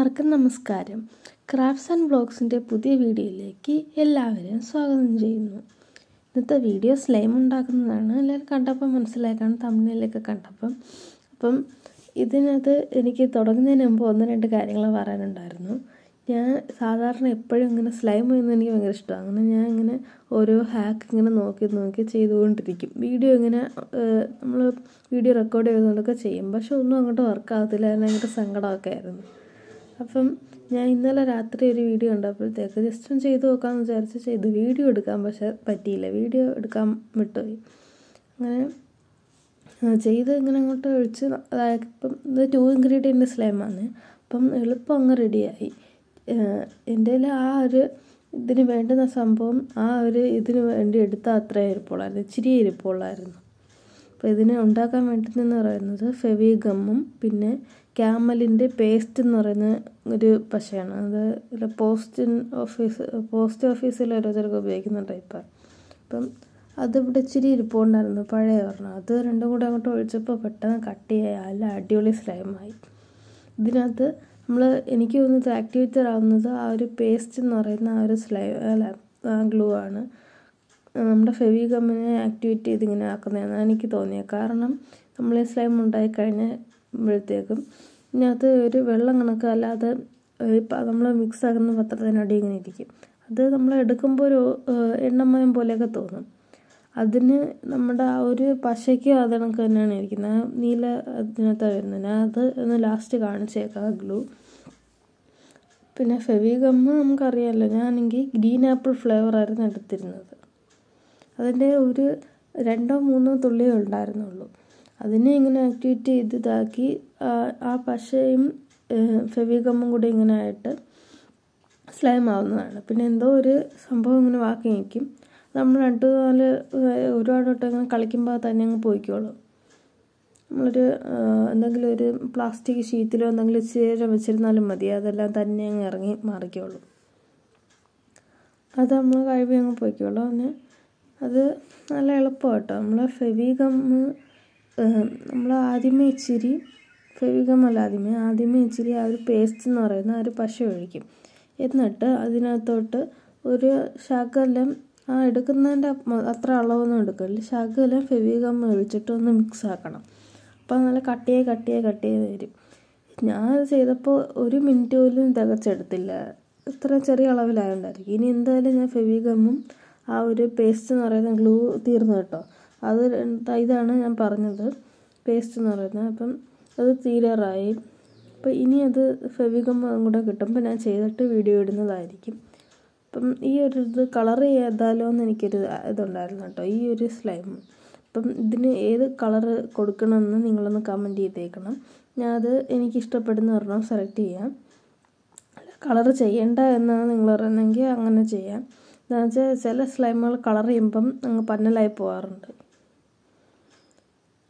എല്ലാവർക്കും നമസ്കാരം crafts and ബ്ലോഗ്സിൻ്റെ പുതിയ വീഡിയോയിലേക്ക് എല്ലാവരെയും സ്വാഗതം ചെയ്യുന്നു ഇന്നത്തെ വീഡിയോ സ്ലൈം ഉണ്ടാക്കുന്നതാണ് എല്ലാവരും കണ്ടപ്പോൾ മനസ്സിലാക്കാണ് തമിഴിലൊക്കെ കണ്ടപ്പം അപ്പം ഇതിനകത്ത് എനിക്ക് തുടങ്ങുന്നതിന് മുമ്പ് ഒന്ന് രണ്ട് കാര്യങ്ങൾ പറയാനുണ്ടായിരുന്നു ഞാൻ സാധാരണ എപ്പോഴും ഇങ്ങനെ സ്ലൈം ചെയ്യുന്നത് എനിക്ക് ഭയങ്കര ഇഷ്ടമാണ് അങ്ങനെ ഞാൻ ഇങ്ങനെ ഓരോ ഹാക്ക് ഇങ്ങനെ നോക്കി നോക്കി ചെയ്തുകൊണ്ടിരിക്കും വീഡിയോ ഇങ്ങനെ നമ്മൾ വീഡിയോ റെക്കോർഡ് ചെയ്തുകൊണ്ടൊക്കെ ചെയ്യും പക്ഷെ ഒന്നും അങ്ങോട്ട് വർക്കാകത്തില്ല അതിന് ഭയങ്കര സങ്കടമൊക്കെ ആയിരുന്നു അപ്പം ഞാൻ ഇന്നലെ രാത്രി ഒരു വീഡിയോ ഉണ്ട് അപ്പോഴത്തേക്ക് ജസ്റ്റ് ഒന്ന് ചെയ്ത് നോക്കാമെന്ന് വിചാരിച്ച് ചെയ്തു വീഡിയോ എടുക്കാൻ പക്ഷെ പറ്റിയില്ല വീഡിയോ എടുക്കാൻ വിട്ടുപോയി അങ്ങനെ ചെയ്ത് ഇങ്ങനെ അങ്ങോട്ട് ഒഴിച്ച് അതായത് ഇപ്പം ഇത് ടു ഇൻഗ്രീഡിയൻ്റ് സ്ലേമാണ് അപ്പം എളുപ്പം അങ്ങ് റെഡിയായി എൻ്റെ ആ ഒരു ഇതിന് വേണ്ടുന്ന സംഭവം ആ ഒരു ഇതിന് വേണ്ടി എടുത്താൽ അത്രേ ഇരിപ്പുള്ളായിരുന്നു ഇച്ചിരി ഇരിപ്പുള്ളായിരുന്നു അപ്പോൾ ഇതിനെ ഉണ്ടാക്കാൻ വേണ്ടുന്നതെന്ന് പറയുന്നത് ഫെവി ഗമ്മും പിന്നെ ക്യാമലിൻ്റെ പേസ്റ്റ് എന്ന് പറയുന്ന ഒരു പശയാണ് അത് പോസ്റ്റ് ഓഫീസ് പോസ്റ്റ് ഓഫീസിൽ ഓരോരുത്തർക്ക് ഉപയോഗിക്കുന്ന ടൈപ്പാണ് അപ്പം അതിവിടെ ഇച്ചിരി ഇരിപ്പുണ്ടായിരുന്നു പഴയ ഒരെണ്ണം അത് രണ്ടും കൂടെ അങ്ങോട്ട് ഒഴിച്ചപ്പോൾ പെട്ടെന്ന് കട്ടിയായി അല്ല അടിപൊളി സ്ലൈമായി ഇതിനകത്ത് നമ്മൾ എനിക്ക് തോന്നുന്നത് ആക്ടിവേറ്റർ ആവുന്നത് ആ ഒരു പേസ്റ്റ് എന്ന് പറയുന്ന ആ ഒരു സ്ലൈ അല്ല ഗ്ലൂ ആണ് നമ്മുടെ ഫെവി ഗമ്മിനെ ആക്ടിവേറ്റ് ചെയ്ത് ഇങ്ങനെ ആക്കുന്നതെന്നാണ് എനിക്ക് തോന്നിയത് കാരണം നമ്മൾ ഈ സ്ലൈം ഉണ്ടായി കഴിഞ്ഞപ്പോഴത്തേക്കും ഇതിനകത്ത് ഒരു വെള്ളം കണക്ക് അല്ലാതെ നമ്മൾ മിക്സ് ആക്കുന്ന പത്രത്തിനടി ഇങ്ങനെ ഇരിക്കും അത് നമ്മൾ എടുക്കുമ്പോൾ ഒരു എണ്ണമയം പോലെയൊക്കെ തോന്നും അതിന് നമ്മുടെ ആ ഒരു പശയ്ക്ക് അത് കണക്ക് തന്നെയാണ് ഇരിക്കുന്നത് ആ നീല അതിനകത്താണ് വരുന്നത് ഞാൻ അത് ഒന്ന് ലാസ്റ്റ് കാണിച്ചേക്കാം ആ ഗ്ലൂ പിന്നെ ഫെവി ഗമ്മ് നമുക്കറിയാമല്ലോ ഞാനെങ്കിൽ ഗ്രീൻ ആപ്പിൾ ഫ്ലേവർ ആയിരുന്നു എടുത്തിരുന്നത് അതിൻ്റെ ഒരു രണ്ടോ മൂന്നോ തുള്ളിയേ ഉണ്ടായിരുന്നുള്ളൂ അതിനെ ഇങ്ങനെ ആക്ടിവേറ്റ് ചെയ്ത് ഇതാക്കി ആ പശയും ഫെവികമ്മും കൂടി ഇങ്ങനെ ആയിട്ട് സ്ലൈം ആവുന്നതാണ് പിന്നെ എന്തോ ഒരു സംഭവം ഇങ്ങനെ വാക്കി നിൽക്കും നമ്മൾ രണ്ട് നാല് ഒരുപാട് തൊട്ട് ഇങ്ങനെ കളിക്കുമ്പോൾ തന്നെ അങ്ങ് പോയിക്കോളും നമ്മളൊരു എന്തെങ്കിലും ഒരു പ്ലാസ്റ്റിക് ഷീറ്റിലോ എന്തെങ്കിലും ചേരം വെച്ചിരുന്നാലും മതി അതെല്ലാം തന്നെ അങ്ങ് ഇറങ്ങി മാറിക്കോളും അത് നമ്മൾ കഴിവ് അങ്ങ് പോയിക്കോളും അങ്ങനെ അത് നല്ല എളുപ്പമാണ് കേട്ടോ നമ്മൾ ഫെവിഗം നമ്മൾ ആദ്യമേ ഇച്ചിരി ഫെവിഗം അല്ല ആദ്യമേ ആദ്യമേ ഇച്ചിരി ആ ഒരു പേസ്റ്റ് എന്ന് പറയുന്ന ആ ഒരു പശ ഒഴിക്കും എന്നിട്ട് അതിനകത്തോട്ട് ഒരു ശകലം ആ എടുക്കുന്നതിൻ്റെ അത്ര അളവൊന്നും എടുക്കില്ല ശകലം ഫെവിഗം ഒഴിച്ചിട്ട് ഒന്ന് മിക്സ് ആക്കണം അപ്പോൾ നല്ല കട്ടിയായി കട്ടിയായി കട്ടിയായി വരും ഞാൻ ചെയ്തപ്പോൾ ഒരു മിനിറ്റ് പോലും തികച്ചെടുത്തില്ല ഇത്ര ചെറിയ അളവിലായതുകൊണ്ടായിരിക്കും ഇനി എന്തായാലും ഞാൻ ഫെവിഗമ്മും ആ ഒരു പേസ്റ്റ് എന്ന് പറയുന്ന ഗ്ലൂ തീർന്നു കേട്ടോ അത് ഇതാണ് ഞാൻ പറഞ്ഞത് പേസ്റ്റ് എന്ന് പറയുന്നത് അപ്പം അത് തീരാറായി അപ്പം ഇനി അത് ഫെവിഗം കൂടെ കിട്ടുമ്പോൾ ഞാൻ ചെയ്തിട്ട് വീഡിയോ ഇടുന്നതായിരിക്കും അപ്പം ഈ ഒരു ഇത് കളർ ചെയ്താലോ എന്ന് എനിക്കൊരു ഇതുണ്ടായിരുന്നു കേട്ടോ ഈ ഒരു സ്ലൈം അപ്പം ഇതിന് ഏത് കളർ കൊടുക്കണമെന്ന് നിങ്ങളൊന്ന് കമൻറ്റ് ചെയ്തേക്കണം അത് എനിക്കിഷ്ടപ്പെടുന്ന ഒരെണ്ണം സെലക്ട് ചെയ്യാം കളർ ചെയ്യണ്ട എന്നാണ് നിങ്ങൾ പറയുന്നെങ്കിൽ അങ്ങനെ ചെയ്യാം വെച്ചാൽ ചില സ്ലൈമുകൾ കളർ ചെയ്യുമ്പം അങ്ങ് പന്നലായി പോകാറുണ്ട്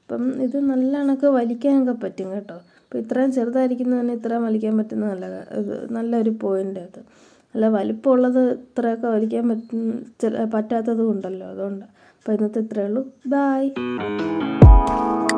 അപ്പം ഇത് നല്ല കണക്ക് വലിക്കാനൊക്കെ പറ്റും കേട്ടോ അപ്പം ഇത്രയും ചെറുതായിരിക്കുന്നതിന് ഇത്രയും വലിക്കാൻ പറ്റുന്ന നല്ല ഇത് നല്ലൊരു പോയിൻ്റ് അത് അല്ല വലിപ്പമുള്ളത് ഇത്രയൊക്കെ വലിക്കാൻ പറ്റും പറ്റാത്തതും ഉണ്ടല്ലോ അതുകൊണ്ട് അപ്പം ഇന്നത്തെ ഇത്രയേ ഉള്ളൂ ബായ്